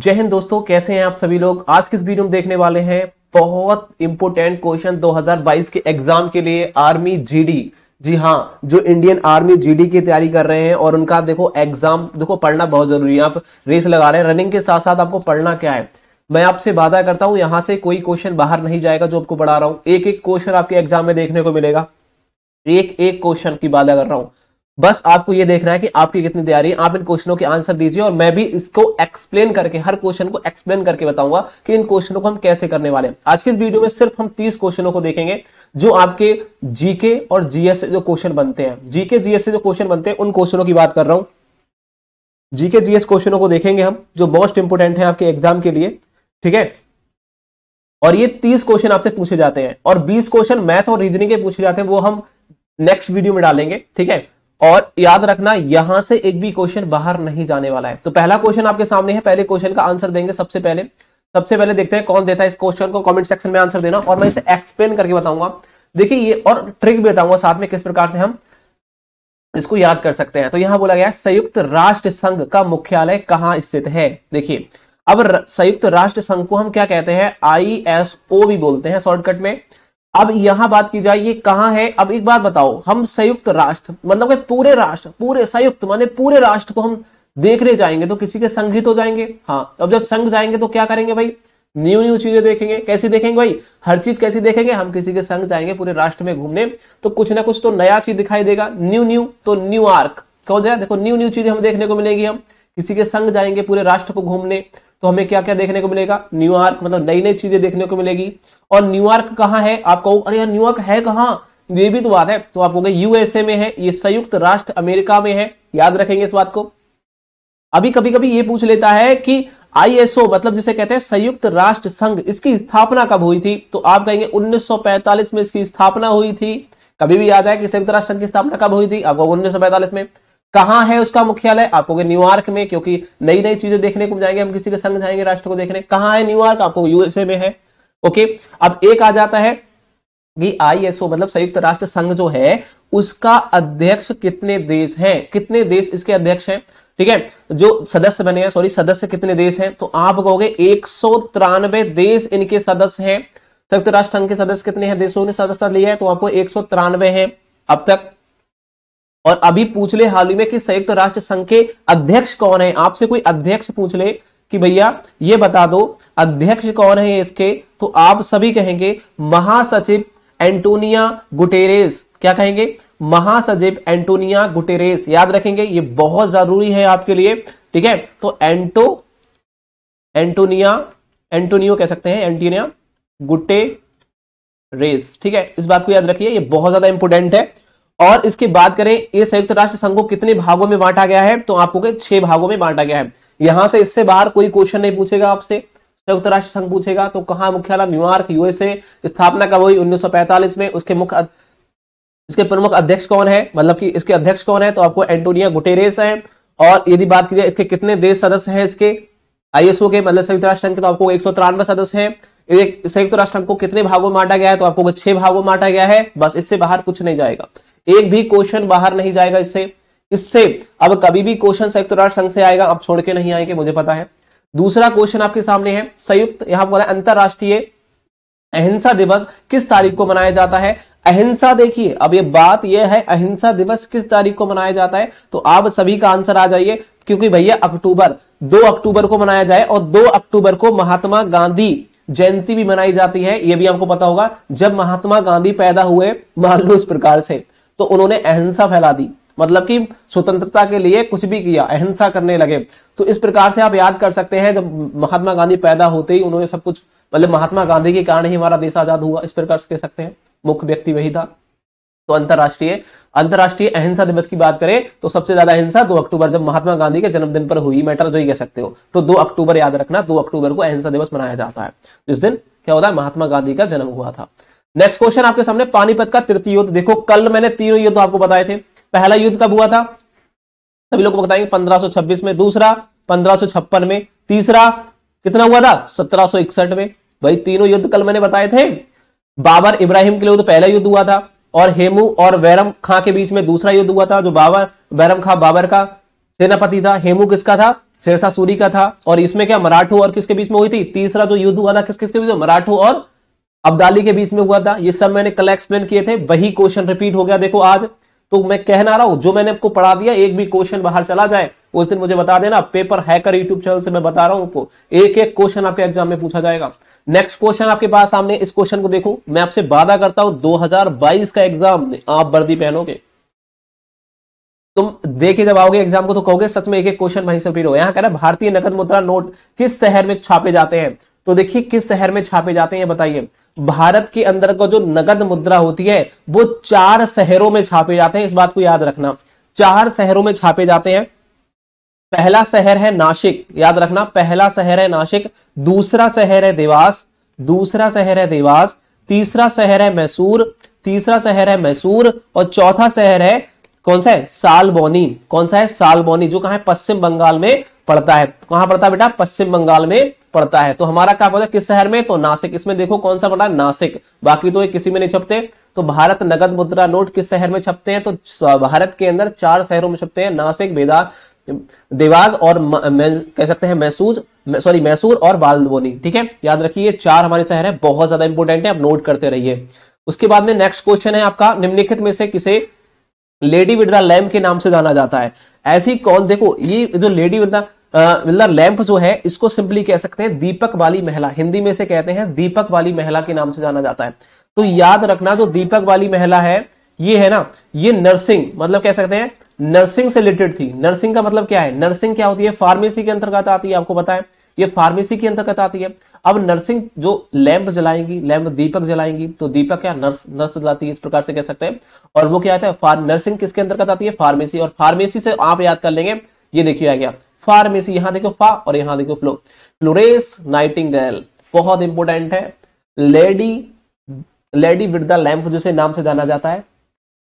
जय हिंद दोस्तों कैसे हैं आप सभी लोग आज किस वीडियो में देखने वाले हैं बहुत इंपोर्टेंट क्वेश्चन 2022 के एग्जाम के लिए आर्मी जीडी जी हाँ जो इंडियन आर्मी जीडी की तैयारी कर रहे हैं और उनका देखो एग्जाम देखो पढ़ना बहुत जरूरी है आप रेस लगा रहे हैं रनिंग के साथ साथ आपको पढ़ना क्या है मैं आपसे वादा करता हूं यहां से कोई क्वेश्चन बाहर नहीं जाएगा जो आपको पढ़ा रहा हूं एक एक क्वेश्चन आपके एग्जाम में देखने को मिलेगा एक एक क्वेश्चन की वादा कर रहा हूं बस आपको ये देखना है कि आपकी कितनी तैयारी है आप इन क्वेश्चनों के आंसर दीजिए और मैं भी इसको एक्सप्लेन करके हर क्वेश्चन को एक्सप्लेन करके बताऊंगा कि इन क्वेश्चनों को हम कैसे करने वाले हैं आज के इस वीडियो में सिर्फ हम तीस क्वेश्चनों को देखेंगे जो आपके जीके और जीएस से जो क्वेश्चन बनते हैं जीके जीएस से जो क्वेश्चन बनते हैं उन क्वेश्चनों की बात कर रहा हूं जीके जीएस क्वेश्चनों को देखेंगे हम जो मोस्ट इंपोर्टेंट है आपके एग्जाम के लिए ठीक है और ये तीस क्वेश्चन आपसे पूछे जाते हैं और बीस क्वेश्चन मैथ और रीजनिंग के पूछे जाते हैं वो हम नेक्स्ट वीडियो में डालेंगे ठीक है और याद रखना यहां से एक भी क्वेश्चन बाहर नहीं जाने वाला है तो पहला क्वेश्चन आपके सामने है पहले क्वेश्चन का आंसर देंगे सबसे पहले सबसे पहले देखते हैं कौन देता है इस क्वेश्चन को कमेंट सेक्शन में आंसर देना और मैं इसे एक्सप्लेन करके बताऊंगा देखिए ये और ट्रिक भी बताऊंगा साथ में किस प्रकार से हम इसको याद कर सकते हैं तो यहां बोला गया संयुक्त राष्ट्र संघ का मुख्यालय कहां स्थित है देखिए अब संयुक्त राष्ट्र संघ को हम क्या कहते हैं आई भी बोलते हैं शॉर्टकट में अब यहां बात की जाए ये कहां है अब एक बात बताओ हम संयुक्त राष्ट्र मतलब के पूरे राष्ट्र पूरे संयुक्त माने पूरे राष्ट्र को हम देखने जाएंगे तो किसी के संघ ही तो जाएंगे हाँ अब जब संघ जाएंगे तो क्या करेंगे भाई न्यू न्यू चीजें देखेंगे कैसी देखेंगे भाई हर चीज कैसी देखेंगे हम किसी के संग जाएंगे पूरे राष्ट्र में घूमने तो कुछ ना कुछ तो नया चीज दिखाई देगा न्यू न्यू तो न्यू आर्क कौन जाए देखो न्यू न्यू चीजें हम देखने को मिलेगी हम किसी के संग जाएंगे पूरे राष्ट्र को घूमने तो हमें क्या क्या देखने को मिलेगा न्यूयॉर्क मतलब नई नई चीजें देखने को मिलेगी और न्यूयॉर्क कहाँ है आप कहो अरे यार न्यूयॉर्क है कहाँ ये भी तो बात है तो आप कहोगे यूएसए में है ये संयुक्त राष्ट्र अमेरिका में है याद रखेंगे इस बात को अभी कभी कभी ये पूछ लेता है कि आईएसओ मतलब जिसे कहते हैं संयुक्त राष्ट्र संघ इसकी स्थापना कब हुई थी तो आप कहेंगे 1945 में इसकी स्थापना हुई थी कभी भी याद है कि संयुक्त राष्ट्र संघ की स्थापना कब हुई थी आपको 1945 में कहां है उसका मुख्यालय आपको न्यूयॉर्क में क्योंकि नई नई चीजें देखने को जाएंगे हम किसी के संग जाएंगे राष्ट्र को देखने कहां है न्यूयॉर्क आपको यूएसए में है ओके अब एक आ जाता है कि आईएसओ मतलब संयुक्त राष्ट्र संघ जो है उसका अध्यक्ष कितने देश हैं कितने देश इसके अध्यक्ष हैं ठीक है जो सदस्य बने हैं सॉरी सदस्य कितने देश हैं तो आप कहोगे एक देश इनके सदस्य हैं संयुक्त राष्ट्र संघ के सदस्य कितने हैं देशों ने सदस्यता लिया है तो आपको एक है अब तक और अभी पूछ ले हाल ही में कि संयुक्त राष्ट्र संघ के अध्यक्ष कौन है आपसे कोई अध्यक्ष पूछ ले कि भैया ये बता दो अध्यक्ष कौन है इसके तो आप सभी कहेंगे महासचिव एंटोनिया गुटेरेस क्या कहेंगे महासचिव एंटोनिया गुटेरेस याद रखेंगे ये बहुत जरूरी है आपके लिए ठीक है तो एंटो एंटोनिया एंटोनियो कह सकते हैं एंटोनिया गुटे रेस ठीक है इस बात को याद रखिए ये बहुत ज्यादा इंपोर्टेंट है और इसकी बात करें ये संयुक्त राष्ट्र संघ को कितने भागों में बांटा गया है तो आपको छह भागों में बांटा गया है यहां से इससे बाहर कोई क्वेश्चन नहीं पूछेगा आपसे संयुक्त राष्ट्र संघ पूछेगा तो कहा मुख्यालय न्यूयॉर्क यूएसए स्थापना कब हुई 1945 में उसके मुख्य इसके प्रमुख अध्यक्ष कौन है मतलब कि इसके अध्यक्ष कौन है तो आपको एंटोनिया गुटेरेस है और यदि बात की जाए इसके कितने देश सदस्य हैं इसके आईएसओ के मतलब संयुक्त राष्ट्र संघ के तो आपको एक सदस्य है संयुक्त राष्ट्र संघ को कितने भागों में बांटा गया है तो आपको छह भागों में बांटा गया है बस इससे बाहर कुछ नहीं जाएगा एक भी क्वेश्चन बाहर नहीं जाएगा इससे इससे अब कभी भी क्वेश्चन संयुक्त राष्ट्र संघ से आएगा अब छोड़ के नहीं आएंगे मुझे पता है दूसरा क्वेश्चन आपके सामने है संयुक्त यहां पर अंतरराष्ट्रीय अहिंसा दिवस किस तारीख को मनाया जाता है अहिंसा देखिए अब ये बात ये है अहिंसा दिवस किस तारीख को मनाया जाता है तो आप सभी का आंसर आ जाइए क्योंकि भैया अक्टूबर दो अक्टूबर को मनाया जाए और दो अक्टूबर को महात्मा गांधी जयंती भी मनाई जाती है यह भी आपको पता होगा जब महात्मा गांधी पैदा हुए मान लो इस प्रकार से तो उन्होंने अहिंसा फैला दी मतलब कि स्वतंत्रता के लिए कुछ भी किया अहिंसा करने लगे तो इस प्रकार से आप याद कर सकते हैं जब महात्मा गांधी पैदा होते ही उन्होंने सब कुछ मतलब महात्मा गांधी के कारण ही हमारा देश आजाद हुआ इस प्रकार से कह सकते हैं मुख्य व्यक्ति वही था तो अंतर्राष्ट्रीय अंतर्राष्ट्रीय अहिंसा दिवस की बात करें तो सबसे ज्यादा अहिंसा दो अक्टूबर जब महात्मा गांधी के जन्मदिन पर हुई मैटर जो तो ही कह सकते हो तो दो अक्टूबर याद रखना दो अक्टूबर को अहिंसा दिवस मनाया जाता है जिस दिन क्या होता है महात्मा गांधी का जन्म हुआ था नेक्स्ट क्वेश्चन आपके सामने पानीपत का तृतीय युद्ध देखो कल मैंने तीनों युद्ध आपको बताए थे पहला युद्ध कब हुआ था सभी लोग बताएंगे 1526 में दूसरा 1556 में तीसरा कितना हुआ था 1761 में भाई तीनों युद्ध कल मैंने बताए थे बाबर इब्राहिम के लिए तो पहला युद्ध हुआ था और हेमू और वैरम खां के बीच में दूसरा युद्ध हुआ था जो बाबर वैरम खां बाबर का सेनापति था हेमू किसका था शेरशाह सूरी का था और इसमें क्या मराठू और किसके बीच में हुई थी तीसरा जो युद्ध हुआ था किस किसके बीच में मराठू और अब्दाली के बीच में हुआ था ये सब मैंने कल एक्सप्लेन किए थे वही क्वेश्चन रिपीट हो गया देखो आज तो मैं कहना रहा हूं जो मैंने आपको पढ़ा दिया एक भी क्वेश्चन बाहर चला जाए उस दिन मुझे बता देना पेपर हैकर यूट्यूब चैनल से मैं बता रहा हूं आपको एक एक क्वेश्चन आपके एग्जाम में पूछा जाएगा नेक्स्ट क्वेश्चन आपके पास सामने इस क्वेश्चन को देखो मैं आपसे वादा करता हूं 2022 का एग्जाम आप वर्दी पहनोगे तुम देखे जब आओगे एग्जाम को तो कहोगे सच में एक एक क्वेश्चन वहीं से रिपीट हो यहां कह रहा है भारतीय नकद मुद्रा नोट किस शहर में छापे जाते हैं तो देखिए किस शहर में छापे जाते हैं बताइए भारत के अंदर का जो नगद मुद्रा होती है वो चार शहरों में छापे जाते हैं इस बात को याद रखना चार शहरों में छापे जाते हैं पहला शहर है नासिक याद रखना पहला शहर है नासिक दूसरा शहर है देवास दूसरा शहर है देवास तीसरा शहर है मैसूर तीसरा शहर है मैसूर और चौथा शहर है कौन सा है सालबोनी कौन सा है सालबोनी जो कहा है पश्चिम बंगाल में पड़ता है कहां पड़ता है बेटा पश्चिम बंगाल में पड़ता है तो हमारा कहा पड़ता है किस शहर में तो नासिक इसमें देखो कौन सा पड़ा नासिक बाकी तो ये किसी में नहीं छपते तो भारत नगद मुद्रा नोट किस शहर में छपते हैं तो भारत के अंदर चार शहरों में छपते हैं नासिक बेदा देवास और कह सकते हैं मैसूज सॉरी मैसूर और बालबोनी ठीक है याद रखिए चार हमारे शहर है बहुत ज्यादा इंपोर्टेंट है आप नोट करते रहिए उसके बाद में नेक्स्ट क्वेश्चन है आपका निम्नलिखित में से किसे लेडी विद द लैम्प के नाम से जाना जाता है ऐसी कौन देखो ये जो लेडी विद द मतलब लैंप जो है इसको सिंपली कह सकते हैं दीपक वाली महिला हिंदी में से कहते हैं दीपक वाली महिला के नाम से जाना जाता है तो याद रखना जो दीपक वाली महिला है ये है ना ये नर्सिंग मतलब कह सकते हैं नर्सिंग से रिलेटेड थी नर्सिंग का मतलब क्या है नर्सिंग क्या होती है फार्मेसी के अंतर्गत आती है आपको बताए ये फार्मेसी के अंतर्गत आती है अब नर्सिंग जो लैंप जलाएंगी लैंप दीपक जलाएंगी तो दीपक क्या नर्स नर्स जलाती है इस प्रकार से कह सकते हैं और वो क्या आता है नर्सिंग किसके अंतर्गत आती है फार्मेसी और फार्मेसी से आप याद कर लेंगे ये देखिए आ गया फार्मेसी यहां देखो फा और यहां देखो फ्लो फ्लोरेस नाइटिंगेल बहुत इंपॉर्टेंट है lady lady with the lamp जिसे नाम से जाना जाता है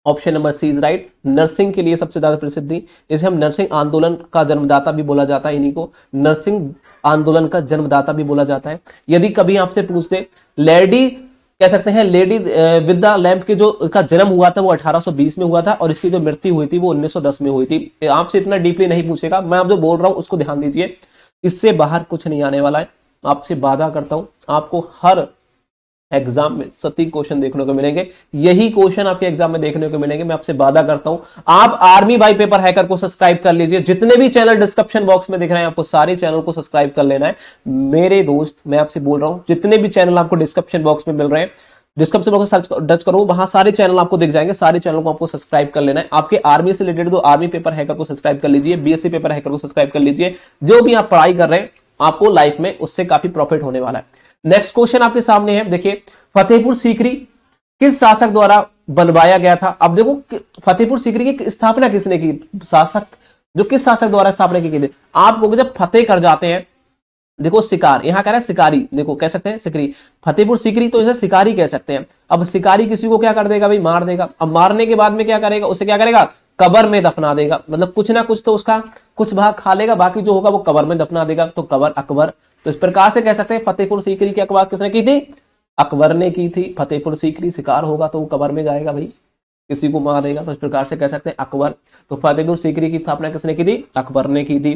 option number C is right nursing के लिए सबसे ज्यादा प्रसिद्ध इसे हम नर्सिंग आंदोलन का जन्मदाता भी बोला जाता है इन्हीं को नर्सिंग आंदोलन का जन्मदाता भी बोला जाता है यदि कभी आपसे पूछते लेडी कह सकते हैं लेडी विद्या लैंप के जो इसका जन्म हुआ था वो 1820 में हुआ था और इसकी जो मृत्यु हुई थी वो 1910 में हुई थी आपसे इतना डीपली नहीं पूछेगा मैं आप जो बोल रहा हूँ उसको ध्यान दीजिए इससे बाहर कुछ नहीं आने वाला है आपसे वादा करता हूँ आपको हर एग्जाम में सती क्वेश्चन देखने को मिलेंगे यही क्वेश्चन आपके एग्जाम में देखने को मिलेंगे मैं आपसे वादा करता हूं आप आर्मी बाई पेपर हैकर को सब्सक्राइब कर लीजिए जितने भी चैनल डिस्क्रिप्शन बॉक्स में दिख रहे हैं आपको सारे चैनल को सब्सक्राइब कर लेना है मेरे दोस्त मैं आपसे बोल रहा हूं जितने भी चैनल आपको डिस्क्रिप्शन बॉक्स में मिल रहे हैं डिस्क्रिप्शन बॉक्स सर्च डच करो वहां सारे चैनल आपको दिख जाएंगे सारे चैनल को आपको सब्सक्राइब कर लेना है आपके आर्मी से रिलेटेड तो आर्मी पेपर हैकर को सब्सक्राइब कर लीजिए बीएससी पेपर हैकर को सब्सक्राइब कर लीजिए जो भी आप पढ़ाई कर रहे हैं आपको लाइफ में उससे काफी प्रॉफिट होने वाला है नेक्स्ट क्वेश्चन आपके सामने है देखिए फतेहपुर सीकरी किस शासक द्वारा बनवाया गया था अब देखो फतेहपुर सीकरी की स्थापना किसने की शासक जो किस शासक द्वारा स्थापना की गई थी आप लोग जब फतेह कर जाते हैं देखो शिकार यहां कह रहा है शिकारी देखो कह सकते हैं सिकरी फतेहपुर सिकरी तो इसे शिकारी कह सकते हैं अब शिकारी किसी को क्या कर देगा भाई मार देगा अब मारने के बाद में क्या करेगा उसे क्या करेगा कबर में दफना देगा मतलब कुछ ना कुछ तो उसका कुछ भाग खा लेगा बाकी जो होगा वो कबर में दफना देगा तो कबर अकबर तो इस प्रकार से कह सकते हैं फतेहपुर सीकरी की अखबार किसने की थी अकबर ने की थी फतेहपुर सीकरी शिकार होगा तो वो कबर में जाएगा भाई किसी को मार देगा तो इस प्रकार से कह सकते हैं अकबर तो फतेहपुर सीकरी की स्थापना किसने की थी अकबर ने की थी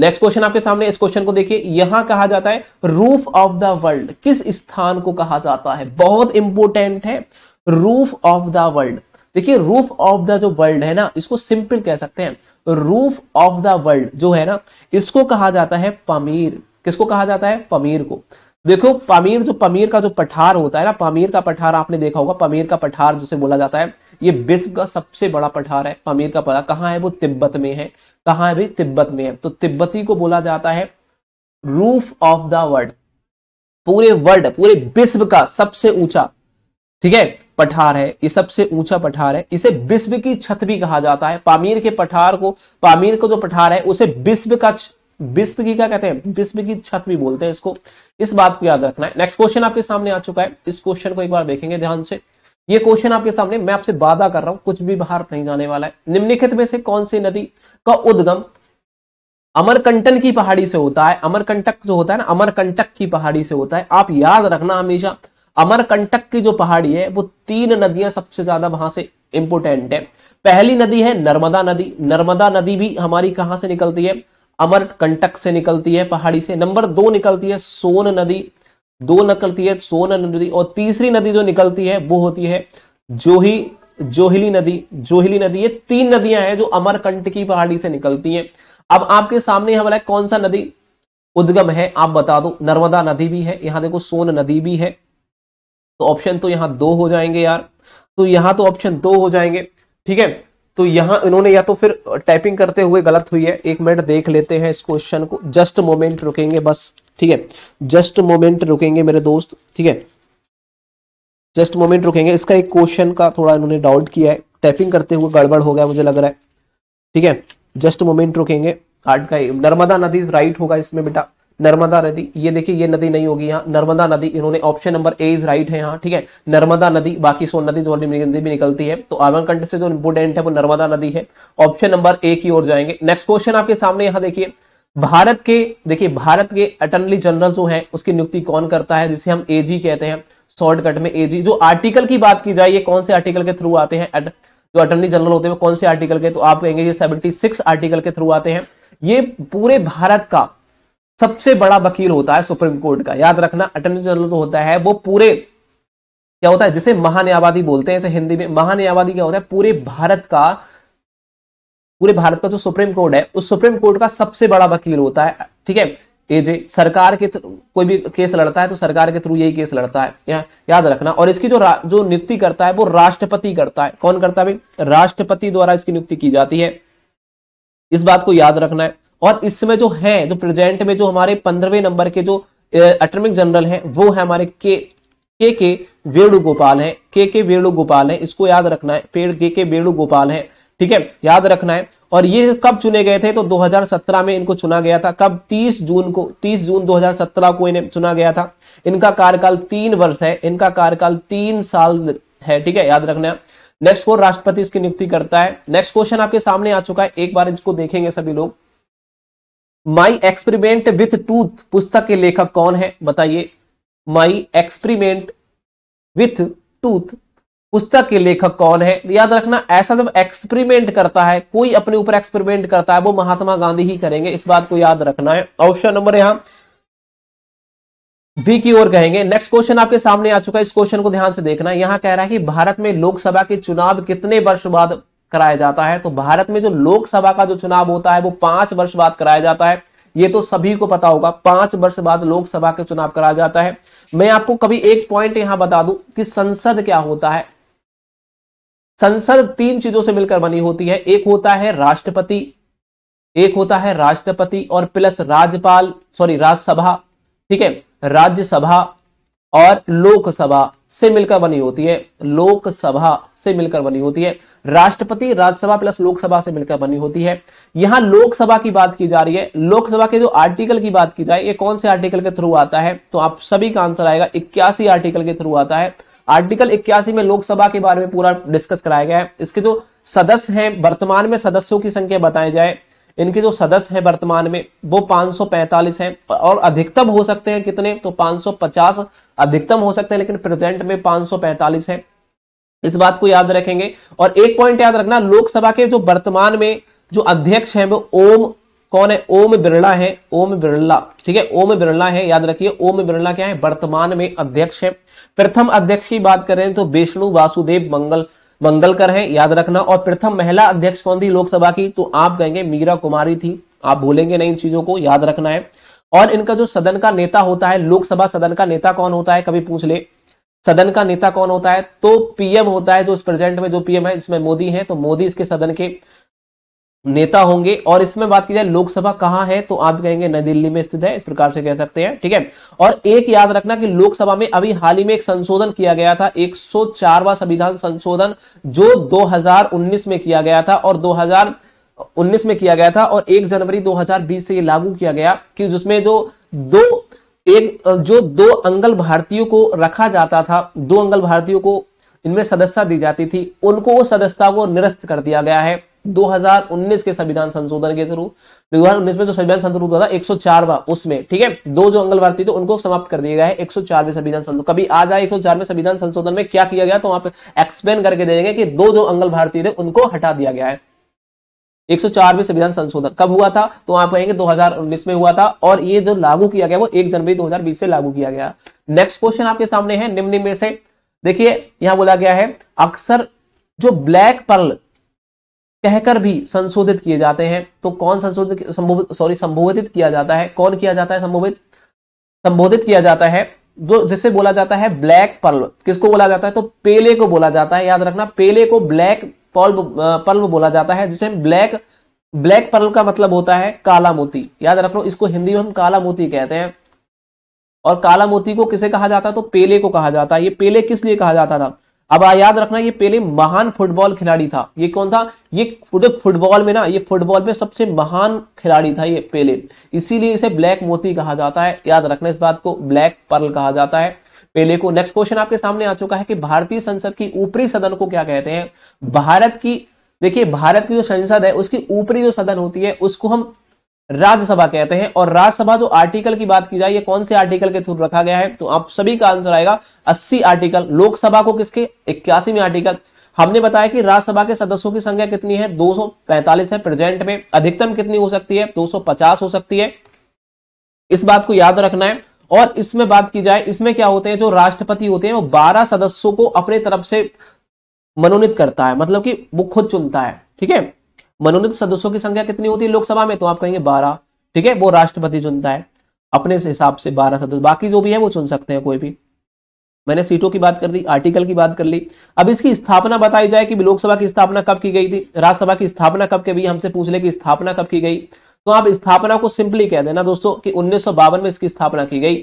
नेक्स्ट क्वेश्चन आपके सामने इस क्वेश्चन को देखिए यहां कहा जाता है रूफ ऑफ द वर्ल्ड किस स्थान को कहा जाता है बहुत इंपॉर्टेंट है रूफ ऑफ द वर्ल्ड देखिए रूफ ऑफ द जो वर्ल्ड है ना इसको सिंपल कह सकते हैं रूफ ऑफ द वर्ल्ड जो है ना इसको कहा जाता है पमीर किसको कहा जाता है पमीर को देखो पमीर जो पमीर का जो पठार होता है ना पमीर का पठार आपने देखा होगा पमीर का पठार जिसे बोला जाता है ये विश्व का सबसे बड़ा पठार है पमीर का पठार कहाँ है वो तिब्बत में है कहाँ है भी तिब्बत में है तो तिब्बती को बोला जाता है रूफ ऑफ द वर्ल्ड पूरे वर्ल्ड पूरे विश्व का सबसे ऊंचा ठीक है पठार है ये सबसे ऊंचा पठार है इसे विश्व की छत भी कहा जाता है पामीर के पठार को पामीर का जो पठार है उसे विश्व का विश्व की क्या कहते हैं विश्व की छत भी बोलते हैं इसको इस बात को याद रखना है नेक्स्ट क्वेश्चन आपके सामने आ चुका है इस क्वेश्चन को एक बार देखेंगे ध्यान से ये क्वेश्चन आपके सामने मैं आपसे वादा कर रहा हूं कुछ भी बाहर नहीं जाने वाला है निम्नलिखित में से कौन सी नदी का उद्गम अमरकंटन की पहाड़ी से होता है अमरकंटक जो होता है ना अमरकंटक की पहाड़ी से होता है आप याद रखना हमेशा अमरकंटक की जो पहाड़ी है वो तीन नदियां सबसे ज्यादा वहां से इंपोर्टेंट है पहली नदी है नर्मदा नदी नर्मदा नदी भी हमारी कहां से निकलती है अमरकंटक से निकलती है पहाड़ी से नंबर दो निकलती है सोन नदी दो निकलती है सोन नदी और तीसरी नदी जो निकलती है वो होती है जोही जोहिली नदी जोहिली नदी ये तीन नदियां हैं जो अमरकंट की पहाड़ी से निकलती हैं अब आपके सामने हमारा कौन सा नदी उद्गम है आप बता दो नर्मदा नदी भी है यहां देखो सोन नदी भी है तो ऑप्शन तो यहां दो हो जाएंगे यार तो यहां तो ऑप्शन दो हो जाएंगे ठीक है तो यहां इन्होंने या तो फिर टाइपिंग करते हुए गलत हुई है एक मिनट देख लेते हैं इस क्वेश्चन को जस्ट मोमेंट रुकेंगे बस ठीक है जस्ट मोमेंट रुकेंगे मेरे दोस्त ठीक है जस्ट मोमेंट रुकेंगे इसका एक क्वेश्चन का थोड़ा इन्होंने डाउट किया है टाइपिंग करते हुए गड़बड़ हो गया मुझे लग रहा है ठीक है जस्ट मोमेंट रुकेंगे आर्ट का नर्मदा नदी राइट होगा इसमें बेटा नर्मदा नदी ये देखिए ये नदी नहीं होगी यहाँ नर्मदा नदी इन्होंने option number A is right है यहाँ ठीक है नर्मदा नदी बाकी सोन नदी जो नदी भी निकलती है तो आर्वन कंट्री से जो इंपोर्टेंट है वो नर्मदा नदी है ऑप्शन नंबर ए की ओर जाएंगे नेक्स्ट क्वेश्चन आपके सामने यहाँ देखिए भारत के देखिए भारत के अटर्नी जनरल जो है उसकी नियुक्ति कौन करता है जिसे हम ए कहते हैं शॉर्टकट में ए जो आर्टिकल की बात की जाए ये कौन से आर्टिकल के थ्रू आते हैं जो अटर्नी जनरल होते हैं कौन से आर्टिकल के तो आप कहेंगे ये सेवेंटी आर्टिकल के थ्रू आते हैं ये पूरे भारत का सबसे बड़ा वकील होता है सुप्रीम कोर्ट का याद रखना अटर्नी जनरल जो होता है वो पूरे क्या होता है जिसे महान्यायवादी बोलते हैं इसे हिंदी में महान्यायवादी क्या होता है पूरे भारत का पूरे भारत का जो सुप्रीम कोर्ट है उस सुप्रीम कोर्ट का सबसे बड़ा वकील होता है ठीक है एजे सरकार के कोई भी केस लड़ता है तो सरकार के थ्रू यही केस लड़ता है या, याद रखना और इसकी जो जो नियुक्ति करता है वो राष्ट्रपति करता है कौन करता है भाई राष्ट्रपति द्वारा इसकी नियुक्ति की जाती है इस बात को याद रखना है और इसमें जो है जो प्रेजेंट में जो हमारे पंद्रहवें नंबर के जो अटर्मिक जनरल हैं वो है हमारे के के के वेणुगोपाल हैं के के वेणुगोपाल हैं इसको याद रखना है पेड़ के के वेणुगोपाल हैं ठीक है याद रखना है और ये कब चुने गए थे तो 2017 में इनको चुना गया था कब 30 जून को 30 जून 2017 को इन्हें चुना गया था इनका कार्यकाल तीन वर्ष है इनका कार्यकाल तीन साल है ठीक है याद रखना नेक्स्ट को राष्ट्रपति इसकी नियुक्ति करता है नेक्स्ट क्वेश्चन आपके सामने आ चुका है एक बार इसको देखेंगे सभी लोग माई एक्सपेरिमेंट विथ टूथ पुस्तक के लेखक कौन है बताइए माई एक्सपेरिमेंट विथ टूथ पुस्तक के लेखक कौन है याद रखना ऐसा जब एक्सपेरिमेंट करता है कोई अपने ऊपर एक्सपेरिमेंट करता है वो महात्मा गांधी ही करेंगे इस बात को याद रखना है ऑप्शन नंबर यहां बी की ओर कहेंगे नेक्स्ट क्वेश्चन आपके सामने आ चुका है इस क्वेश्चन को ध्यान से देखना यहां कह रहा है कि भारत में लोकसभा के चुनाव कितने वर्ष बाद कराया जाता है तो भारत में जो लोकसभा का जो चुनाव होता है वो पांच वर्ष बाद कराया जाता है ये तो सभी को पता होगा पांच वर्ष बाद लोकसभा के चुनाव कराया जाता है मैं आपको कभी एक पॉइंट यहां बता दूं कि संसद क्या होता है संसद तीन चीजों से मिलकर बनी होती है एक होता है राष्ट्रपति एक होता है राष्ट्रपति और प्लस राज्यपाल सॉरी राज्यसभा ठीक है राज्यसभा और लोकसभा से मिलकर बनी होती है लोकसभा से मिलकर बनी होती है राष्ट्रपति राज्यसभा प्लस लोकसभा से मिलकर बनी होती है यहां लोकसभा की बात की जा रही है लोकसभा के जो आर्टिकल की बात की जाए ये कौन से आर्टिकल के थ्रू आता है तो आप सभी का आंसर आएगा इक्यासी आर्टिकल के थ्रू आता है आर्टिकल इक्यासी में लोकसभा के बारे में पूरा डिस्कस कराया गया है इसके जो सदस्य हैं वर्तमान में सदस्यों की संख्या बताई जाए इनके जो सदस्य हैं वर्तमान में वो 545 हैं और अधिकतम हो सकते हैं कितने तो 550 अधिकतम हो सकते हैं लेकिन प्रेजेंट में 545 हैं इस बात को याद रखेंगे और एक पॉइंट याद रखना लोकसभा के जो वर्तमान में जो अध्यक्ष है वो ओम कौन है ओम बिरला है ओम बिरला ठीक है ओम बिरला है याद रखिए ओम बिरला क्या है वर्तमान में अध्यक्ष है प्रथम अध्यक्ष की बात करें तो विष्णु वासुदेव मंगल मंगलकर है याद रखना और प्रथम महिला अध्यक्ष कौन थी लोकसभा की तो आप कहेंगे मीरा कुमारी थी आप बोलेंगे नहीं इन चीजों को याद रखना है और इनका जो सदन का नेता होता है लोकसभा सदन का नेता कौन होता है कभी पूछ ले सदन का नेता कौन होता है तो पीएम होता है जो इस प्रेजेंट में जो पीएम है इसमें मोदी है तो मोदी इसके सदन के नेता होंगे और इसमें बात की जाए लोकसभा कहां है तो आप कहेंगे नई दिल्ली में स्थित है इस प्रकार से कह सकते हैं ठीक है और एक याद रखना कि लोकसभा में अभी हाल ही में एक संशोधन किया गया था 104वां संविधान संशोधन जो 2019 में किया गया था और 2019 में किया गया था और 1 जनवरी 2020 से ये लागू किया गया कि जिसमें जो दो एक जो दो अंगल भारतीयों को रखा जाता था दो अंगल भारतीयों को इनमें सदस्यता दी जाती थी उनको वो सदस्यता को निरस्त कर दिया गया है 2019 के संविधान संशोधन के थ्रू 2019 में जो संविधान संशोधन हुआ था एक सौ उसमें ठीक है दो जो अंगल भारतीय थे उनको समाप्त कर दिया गया है एक सौ संविधान संशोधन कभी आ जाए एक में संविधान संशोधन में क्या किया गया तो आप एक्सप्लेन करके देंगे कि दो जो अंगल भारतीय थे उनको हटा दिया गया है 104वें संविधान संशोधन कब हुआ था तो आप कहेंगे 2019 में हुआ था और ये जो लागू किया गया वो 1 जनवरी 2020 से लागू किया गया नेक्स्ट क्वेश्चन आपके सामने है निम्न में से देखिए यहां बोला गया है अक्सर जो ब्लैक पर्ल कहकर भी संशोधित किए जाते हैं तो कौन संशोधित संबोधित सॉरी संबोधित किया जाता है कौन किया जाता है संबोधित संबोधित किया जाता है जो जिसे बोला जाता है ब्लैक पर्ल किसको बोला जाता है तो पेले को बोला जाता है याद रखना पेले को ब्लैक पर्ल पर्ल बोला जाता है जिसे ब्लैक ब्लैक पर्ल का मतलब होता है काला मोती याद रख लो इसको हिंदी में हम काला मोती कहते हैं और काला मोती को किसे कहा जाता तो पेले को कहा जाता है ये पेले किस लिए कहा जाता था अब याद रखना ये पेले महान फुटबॉल खिलाड़ी था ये कौन था ये फुटबॉल में ना ये फुटबॉल में सबसे महान खिलाड़ी था ये पेले इसीलिए इसे ब्लैक मोती कहा जाता है याद रखना इस बात को ब्लैक पर्ल कहा जाता है पेले को नेक्स्ट क्वेश्चन आपके सामने आ चुका है कि भारतीय संसद की ऊपरी सदन को क्या कहते हैं भारत की देखिए भारत की जो संसद है उसकी ऊपरी जो सदन होती है उसको हम राज्यसभा कहते हैं और राज्यसभा जो आर्टिकल की बात की जाए ये कौन से आर्टिकल के थ्रू रखा गया है तो आप सभी का आंसर आएगा 80 आर्टिकल लोकसभा को किसके इक्यासी में आर्टिकल हमने बताया कि राज्यसभा के सदस्यों की संख्या कितनी है 245 है प्रेजेंट में अधिकतम कितनी हो सकती है 250 हो सकती है इस बात को याद रखना है और इसमें बात की जाए इसमें क्या होते हैं जो राष्ट्रपति होते हैं वो बारह सदस्यों को अपने तरफ से मनोनीत करता है मतलब कि वो खुद चुनता है ठीक है मनोनीत सदस्यों की संख्या कितनी होती है लोकसभा में तो आप कहेंगे बारह ठीक है वो राष्ट्रपति चुनता है अपने हिसाब से बारह सदस्य बाकी जो भी है वो चुन सकते हैं कोई भी मैंने सीटों की बात कर दी आर्टिकल की बात कर ली अब इसकी स्थापना बताई जाए कि लोकसभा की स्थापना कब की गई थी राज्यसभा की स्थापना कब के भी हमसे पूछ ले कि स्थापना कब की गई तो आप स्थापना को सिंपली कह देना दोस्तों कि उन्नीस में इसकी स्थापना की गई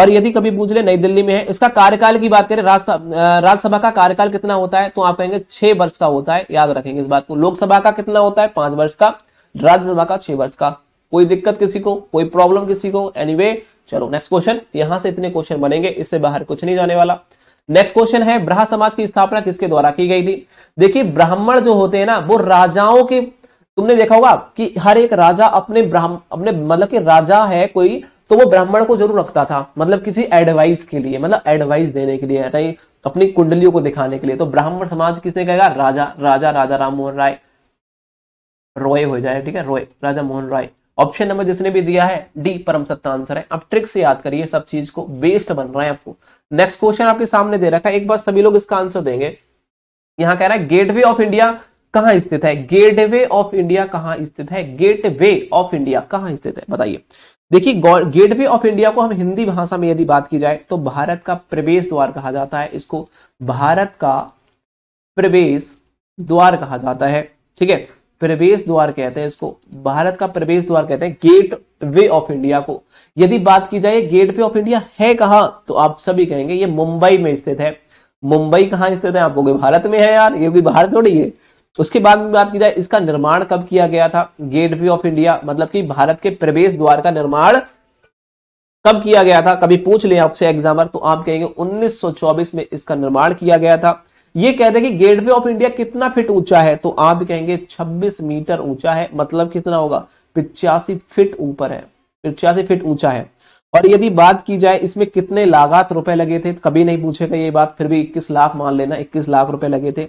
और यदि कभी पूछ ले नई दिल्ली में है इसका कार्यकाल की बात करें राज्यसभा का कार्यकाल कितना होता है तो आप कहेंगे छह वर्ष का होता है याद रखेंगे इस बात को लोकसभा का कितना होता है पांच वर्ष का राज्यसभा का छह वर्ष का कोई दिक्कत किसी को कोई प्रॉब्लम किसी को एनी anyway, चलो नेक्स्ट क्वेश्चन यहां से इतने क्वेश्चन बनेंगे इससे बाहर कुछ नहीं जाने वाला नेक्स्ट क्वेश्चन है ब्रह समाज की स्थापना किसके द्वारा की गई थी देखिए ब्राह्मण जो होते हैं ना वो राजाओं के तुमने देखा होगा कि हर एक राजा अपने ब्राह्मण अपने मतलब कि राजा है कोई तो वो ब्राह्मण को जरूर रखता था मतलब किसी एडवाइस के लिए मतलब एडवाइस देने के लिए नहीं अपनी कुंडलियों को दिखाने के लिए तो ब्राह्मण समाज किसने कहेगा राजा राजा राजा राम मोहन राय रोए हो जाए ठीक है रोय राजा मोहन राय ऑप्शन नंबर जिसने भी दिया है डी परम सत्ता आंसर है आप ट्रिक से याद करिए सब चीज को बेस्ट बन रहा है आपको नेक्स्ट क्वेश्चन आपके सामने दे रखा है एक बार सभी लोग इसका आंसर देंगे यहां कह रहा है गेटवे ऑफ इंडिया कहां स्थित है गेटवे ऑफ इंडिया कहां स्थित है गेटवे ऑफ इंडिया कहां स्थित है बताइए देखिए गेटवे ऑफ इंडिया को हम हिंदी भाषा में यदि बात की जाए तो भारत का प्रवेश द्वार कहा जाता है इसको भारत का प्रवेश द्वार कहा जाता है ठीक है प्रवेश द्वार कहते हैं इसको भारत का प्रवेश द्वार कहते हैं गेट वे ऑफ इंडिया को यदि बात की जाए गेट वे ऑफ इंडिया है कहा तो आप सभी कहेंगे ये मुंबई में स्थित है मुंबई कहां स्थित है आप बोगे भारत में है यार ये भी भारत थोड़ी है उसके बाद में बात की जाए इसका निर्माण कब किया गया था गेटवे ऑफ इंडिया मतलब कि भारत के प्रवेश द्वार का निर्माण कब किया गया था कभी पूछ ले आपसे एग्जामर तो आप कहेंगे 1924 में इसका निर्माण किया गया था ये कहते हैं कि गेटवे ऑफ इंडिया कितना फिट ऊंचा है तो आप कहेंगे 26 मीटर ऊंचा है मतलब कितना होगा पिचासी फिट ऊपर है पिचासी फिट ऊंचा है और यदि बात की जाए इसमें कितने लागत रुपए लगे थे कभी नहीं पूछेगा ये बात फिर भी इक्कीस लाख मान लेना इक्कीस लाख रुपए लगे थे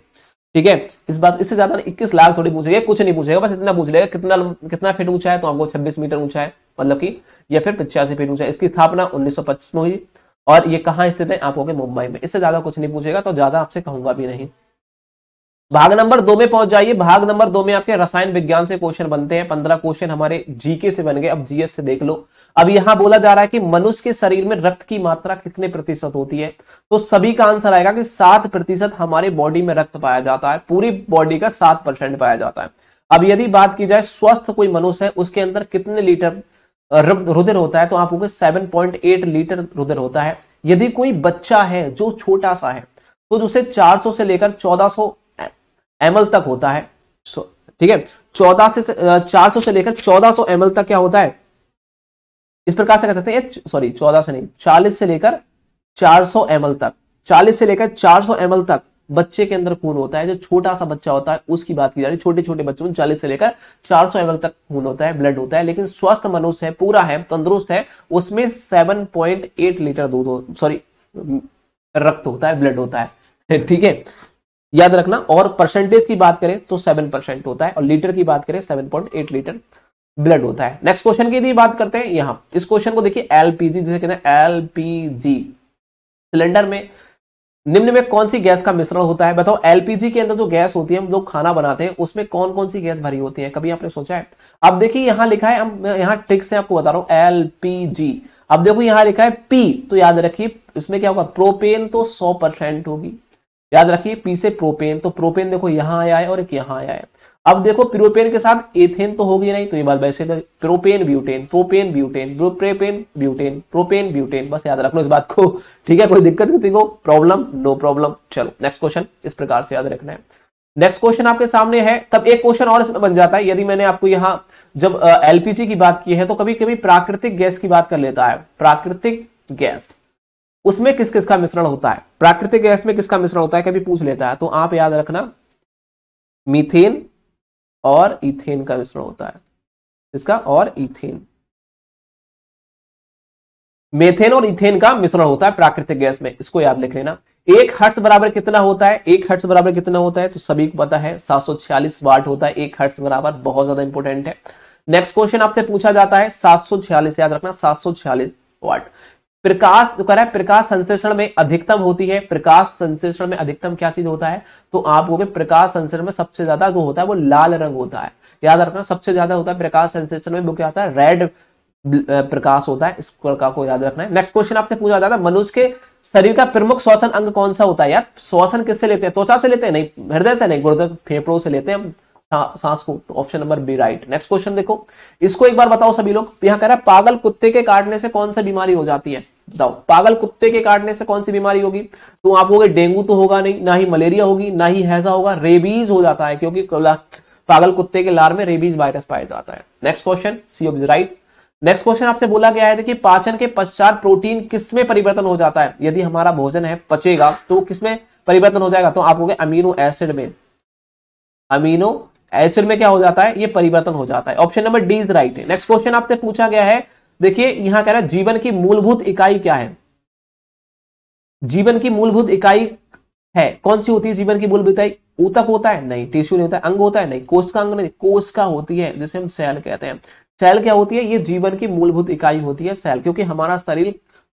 ठीक है इस बात इससे ज्यादा इक्कीस लाख थोड़ी पूछेगा कुछ नहीं पूछेगा बस इतना पूछ लेगा कितना कितना फीट ऊंचा है तो आपको छब्बीस मीटर ऊंचा है मतलब की या फिर पचासी फीट ऊंचा है इसकी स्थापना उन्नीस में हुई और ये कहाँ स्थित है आपको मुंबई में इससे ज्यादा कुछ नहीं पूछेगा तो ज्यादा आपसे कहूंगा भी नहीं भाग नंबर दो में पहुंच जाइए भाग नंबर दो में आपके रसायन विज्ञान से क्वेश्चन बनते हैं पंद्रह क्वेश्चन हमारे जीके से बन गए अब जीएस से देख लो अब यहां बोला जा रहा है कि मनुष्य के शरीर में रक्त की मात्रा कितने प्रतिशत होती है तो सभी का आंसर आएगा कि सात प्रतिशत हमारे बॉडी में रक्त पाया जाता है पूरी बॉडी का सात परसेंट पाया जाता है अब यदि बात की जाए स्वस्थ कोई मनुष्य है उसके अंदर कितने लीटर रुधिर होता है तो आप होंगे सेवन लीटर रुधिर होता है यदि कोई बच्चा है जो छोटा सा है तो उसे 400 से लेकर 1400 एम तक होता है ठीक है चौदह से चार सौ से लेकर चौदह सौ एम तक क्या होता है इस प्रकार से कह सकते हैं सॉरी चौदह से नहीं चालीस से लेकर चार सौ तक चालीस से लेकर चार सौ तक बच्चे के अंदर खून होता है जो छोटा सा बच्चा होता है उसकी बात की जा रही है छोटे छोटे बच्चों में चालीस से लेकर चार सौ एम तक खून होता है ब्लड होता है लेकिन स्वस्थ मनुष्य है पूरा है तंदुरुस्त है उसमें सेवन पॉइंट एट लीटर दूध हो सॉरी रक्त होता है ब्लड होता है ठीक है याद रखना और परसेंटेज की बात करें तो सेवन परसेंट होता है और लीटर की बात करें seven point eight litre blood होता है नेक्स्ट क्वेश्चन की बात करते हैं यहां इस क्वेश्चन को देखिए एलपीजी जिसे कहते हैं एलपीजी सिलेंडर में निम्न में कौन सी गैस का मिश्रण होता है बताओ एलपीजी के अंदर जो गैस होती है हम लोग खाना बनाते हैं उसमें कौन कौन सी गैस भरी होती है कभी आपने सोचा है अब देखिए यहां लिखा है हम यहाँ ट्रिक्स है आपको बता रहा हूं एलपीजी अब देखो यहां लिखा है पी तो याद रखिए इसमें क्या होगा प्रोपेन तो सौ परसेंट होगी याद रखिए पी से प्रोपेन तो प्रोपेन देखो यहाँ आया है और एक यहां आया है अब देखो प्रोपेन के साथ एथेन तो होगी नहीं तो ये बात वैसे propane butane propane butane propane butane propane butane बस याद रख लो इस बात को ठीक है कोई दिक्कत नहीं देखो प्रॉब्लम नो प्रॉब्लम चलो नेक्स्ट क्वेश्चन इस प्रकार से याद रखना है नेक्स्ट क्वेश्चन आपके सामने है तब एक क्वेश्चन और इसमें बन जाता है यदि मैंने आपको यहाँ जब एलपीजी की बात की है तो कभी कभी प्राकृतिक गैस की बात कर लेता है प्राकृतिक गैस उसमें किस किस का मिश्रण होता है प्राकृतिक गैस में किसका मिश्रण होता है कभी पूछ लेता है तो आप याद रखना मीथेन और इथेन का मिश्रण होता है इसका और इथेन मेथेन और इथेन का मिश्रण होता है प्राकृतिक गैस में इसको याद लिख लेना एक हर्ट्स बराबर कितना होता है एक हर्ट्स बराबर कितना होता है तो सभी को पता है सात सौ छियालीस वाट होता है एक हर्ट्स बराबर बहुत ज्यादा इंपॉर्टेंट है नेक्स्ट क्वेश्चन आपसे पूछा जाता है सात याद रखना सात वाट प्रकाश जो तो कह रहा है प्रकाश संश्लेषण में अधिकतम होती है प्रकाश संश्लेषण में अधिकतम क्या चीज होता है तो आप बोगे प्रकाश संश्लेषण में सबसे ज्यादा जो होता है वो लाल रंग होता है याद रखना सबसे ज्यादा होता है प्रकाश संश्लेषण में वो क्या होता है रेड प्रकाश होता है इस प्रकार को याद रखना है नेक्स्ट क्वेश्चन आपसे पूछा जाता है मनुष्य के शरीर का प्रमुख श्वसन अंग कौन सा होता है यार श्वसन किससे लेते हैं त्वचा से लेते हैं नहीं हृदय से नहीं गुर्दे फेफड़ों से लेते हैं हाँ, सांस को तो option number B right next question देखो इसको एक बार बताओ सभी लोग यहां कह रहा है पागल कुत्ते के काटने से कौन सा बीमारी हो जाती है बताओ पागल कुत्ते के काटने से कौन सी बीमारी होगी तो आप होगे डेंगू तो होगा नहीं ना ही मलेरिया होगी ना ही हैजा होगा रेबीज हो जाता है क्योंकि पागल कुत्ते के लार में रेबीज वायरस पाया जाता है next question C of right next question आपसे बोला गया है कि पाचन के पश्चात प्रोटीन किसमें परिवर्तन हो जाता है यदि हमारा भोजन है पचेगा तो किसमें परिवर्तन हो जाएगा तो आप हो गए अमीनो एसिड में अमीनो एसिड में क्या हो जाता है ये परिवर्तन हो जाता है option number D is right है नेक्स्ट क्वेश्चन आपसे पूछा गया है देखिए यहां कह रहा है जीवन की मूलभूत इकाई क्या है जीवन की मूलभूत इकाई है कौन सी होती है जीवन की मूलभूत इकाई ऊतक होता है नहीं टिश्यू नहीं होता है अंग होता है नहीं कोश का अंग नहीं कोश का होती है जिसे हम सेल कहते हैं सेल क्या होती है ये जीवन की मूलभूत इकाई होती है सेल क्योंकि हमारा शरीर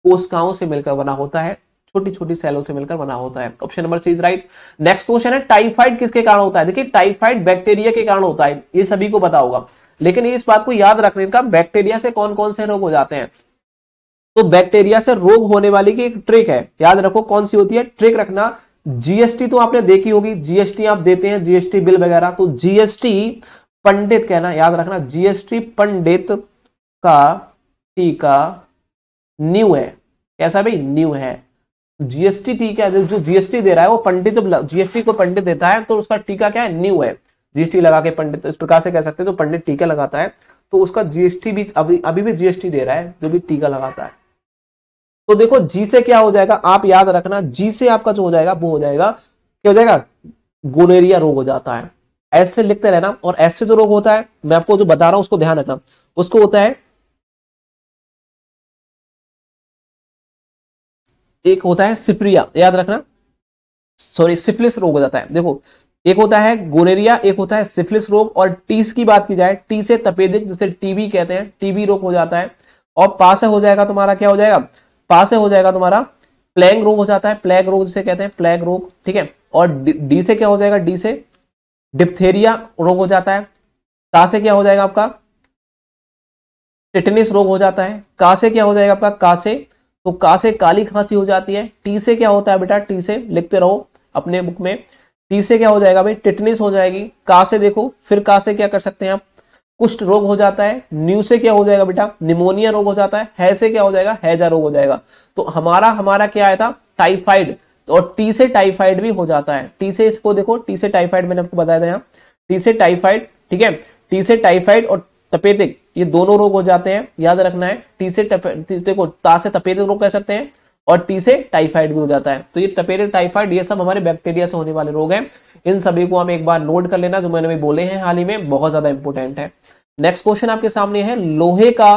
कोशिकाओं से मिलकर बना होता है छोटी छोटी सेलों से मिलकर बना होता है option number C is right next question है टाइफाइड किसके कारण होता है देखिए टाइफाइड बैक्टीरिया के कारण होता है ये सभी को बताओगा होगा लेकिन इस बात को याद रखने का बैक्टीरिया से कौन कौन से रोग हो जाते हैं तो बैक्टीरिया से रोग होने वाली की एक ट्रिक है याद रखो कौन सी होती है ट्रिक रखना जीएसटी तो आपने देखी होगी जीएसटी आप देते हैं जीएसटी बिल वगैरह तो जीएसटी पंडित कहना याद रखना जीएसटी पंडित का टीका न्यू है कैसा भाई न्यू है जीएसटी टीका जो जीएसटी दे रहा है वो पंडित जब जीएसटी को पंडित देता है तो उसका टीका क्या है न्यू है जीएसटी लगा के पंडित तो इस प्रकार से कह सकते हैं तो पंडित टीका लगाता है तो उसका जीएसटी भी अभी अभी भी जीएसटी दे रहा है जो भी टीका लगाता है तो देखो जी से क्या हो जाएगा आप याद रखना जी से आपका जो हो जाएगा वो हो जाएगा क्या हो जाएगा गोनेरिया रोग हो जाता है ऐसे लिखते रहना और ऐसे जो रोग होता है मैं आपको जो बता रहा हूं उसको ध्यान रखना उसको होता है एक होता है सिप्रिया याद रखना सॉरी सिफिलिस रोग हो जाता है देखो एक होता है गोनेरिया एक होता है सिफिलिस रोग और टीस की बात की जाए टी से तपेदिक जिसे टीबी कहते हैं टीबी रोग हो जाता है और पास हो जाएगा तुम्हारा क्या हो जाएगा पास हो जाएगा तुम्हारा प्लैंग रोग हो जाता है प्लैग रोग जिसे कहते हैं प्लैग रोग ठीक है और डी से क्या हो जाएगा डी से डिप्थेरिया रोग हो जाता है का से क्या हो जाएगा आपका टिटनिस रोग हो जाता है का से क्या हो जाएगा आपका कासे तो कासे काली खांसी हो जाती है टी से क्या होता है बेटा टी से लिखते रहो अपने बुक में टी से क्या हो जाएगा भाई टिटनिस हो जाएगी का से देखो फिर का से क्या कर सकते हैं आप कुष्ठ रोग हो जाता है न्यू से क्या हो जाएगा बेटा निमोनिया रोग हो जाता है है से क्या हो जाएगा हैजा रोग हो जाएगा तो हमारा हमारा क्या आया था टाइफाइड और टी से टाइफाइड भी हो जाता है टी से इसको देखो टी से टाइफाइड मैंने आपको बताया था यहाँ टी से टाइफाइड ठीक है टी से टाइफाइड और तपेदिक ये दोनों रोग हो जाते हैं याद रखना है टी से देखो ता से तपेदिक रोग कह सकते हैं और टी से टाइफाइड भी हो जाता है तो ये टपेरे टाइफाइड ये सब हमारे बैक्टीरिया से होने वाले रोग हैं इन सभी को हम एक बार नोट कर लेना जो मैंने भी बोले हैं हाल ही में बहुत ज्यादा इंपॉर्टेंट है नेक्स्ट क्वेश्चन आपके सामने है लोहे का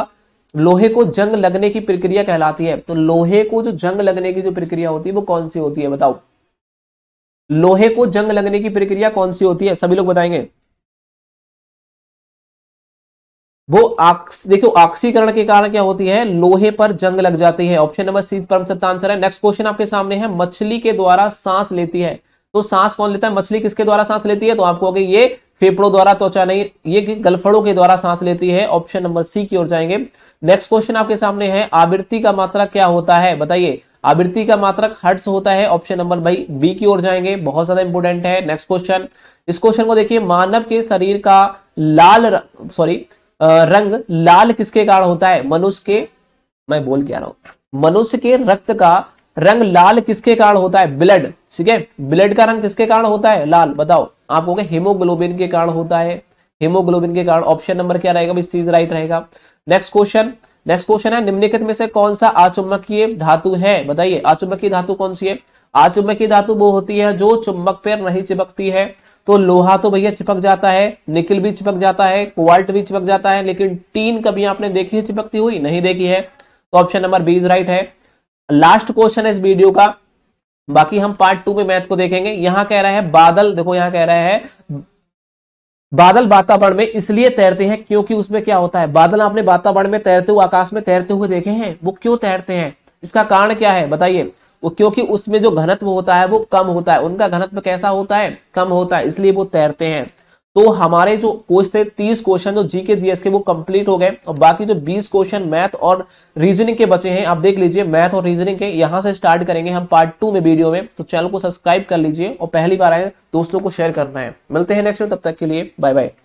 लोहे को जंग लगने की प्रक्रिया कहलाती है तो लोहे को जो जंग लगने की जो प्रक्रिया होती है वो कौन सी होती है बताओ लोहे को जंग लगने की प्रक्रिया कौन सी होती है सभी लोग बताएंगे वो आक्स, देखो ऑक्सीकरण के कारण क्या होती है लोहे पर जंग लग जाती है ऑप्शन नंबर सी परम सत्ता आंसर है नेक्स्ट क्वेश्चन आपके सामने है मछली के द्वारा सांस लेती है तो सांस कौन लेता है मछली किसके द्वारा सांस लेती है तो आपको कहोगे ये फेफड़ों द्वारा त्वचा नहीं ये गलफड़ों के द्वारा सांस लेती है ऑप्शन नंबर सी की ओर जाएंगे नेक्स्ट क्वेश्चन आपके सामने है आवृत्ति का मात्रक क्या होता है बताइए आवृत्ति का मात्रक हर्ट्स होता है ऑप्शन नंबर भाई बी की ओर जाएंगे बहुत ज्यादा इंपोर्टेंट है नेक्स्ट क्वेश्चन इस क्वेश्चन को देखिए मानव के शरीर का लाल सॉरी रंग लाल किसके कारण होता है मनुष्य के मैं बोल क्या रहा हूं मनुष्य के रक्त का रंग लाल किसके कारण होता है ब्लड ठीक है ब्लड का रंग किसके कारण होता है लाल बताओ आप कहोगे हिमोग्लोबिन के कारण होता है हिमोग्लोबिन के कारण ऑप्शन नंबर क्या रहेगा इस चीज राइट रहेगा नेक्स्ट क्वेश्चन नेक्स्ट क्वेश्चन है निम्नलिखित में से कौन सा आचुम्बकीय धातु है बताइए आचुम्बकीय धातु कौन सी है आचुम्बकीय धातु वो होती है जो चुंबक पर नहीं चिपकती है तो लोहा तो भैया चिपक जाता है निकिल भी चिपक जाता है क्वाल्ट भी चिपक जाता है लेकिन टीन कभी आपने देखी है चिपकती हुई नहीं देखी है तो option number B is right है लास्ट क्वेश्चन है इस वीडियो का बाकी हम पार्ट टू में मैथ को देखेंगे यहां कह रहा है बादल देखो यहां कह रहा है बादल वातावरण में इसलिए तैरते हैं क्योंकि उसमें क्या होता है बादल आपने वातावरण में तैरते हुए आकाश में तैरते हुए देखे हैं वो क्यों तैरते हैं इसका कारण क्या है बताइए वो क्योंकि उसमें जो घनत्व होता है वो कम होता है उनका घनत्व कैसा होता है कम होता है इसलिए वो तैरते हैं तो हमारे जो कोच थे तीस क्वेश्चन जो जीके जीएस के वो कंप्लीट हो गए और बाकी जो बीस क्वेश्चन मैथ और रीजनिंग के बचे हैं आप देख लीजिए मैथ और रीजनिंग के यहां से स्टार्ट करेंगे हम पार्ट टू में वीडियो में तो चैनल को सब्सक्राइब कर लीजिए और पहली बार आए दोस्तों को शेयर करना है मिलते हैं नेक्स्ट में तब तक के लिए बाय बाय